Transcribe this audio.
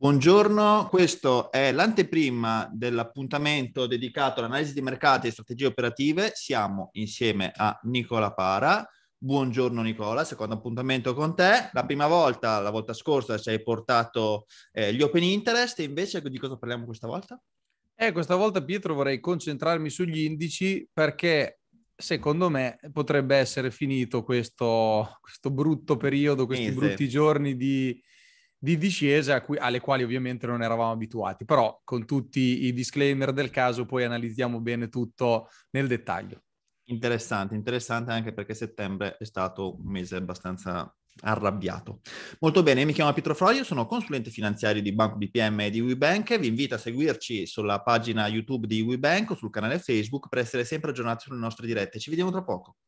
Buongiorno, questo è l'anteprima dell'appuntamento dedicato all'analisi di mercati e strategie operative. Siamo insieme a Nicola Para. Buongiorno Nicola, secondo appuntamento con te. La prima volta, la volta scorsa, ci hai portato eh, gli open interest invece di cosa parliamo questa volta? Eh, questa volta Pietro vorrei concentrarmi sugli indici perché secondo me potrebbe essere finito questo, questo brutto periodo, questi Inizio. brutti giorni di di discese cui, alle quali ovviamente non eravamo abituati, però con tutti i disclaimer del caso poi analizziamo bene tutto nel dettaglio. Interessante, interessante anche perché settembre è stato un mese abbastanza arrabbiato. Molto bene, mi chiamo Pietro Froio, sono consulente finanziario di Banco BPM e di WeBank. Vi invito a seguirci sulla pagina YouTube di WeBank o sul canale Facebook per essere sempre aggiornati sulle nostre dirette. Ci vediamo tra poco.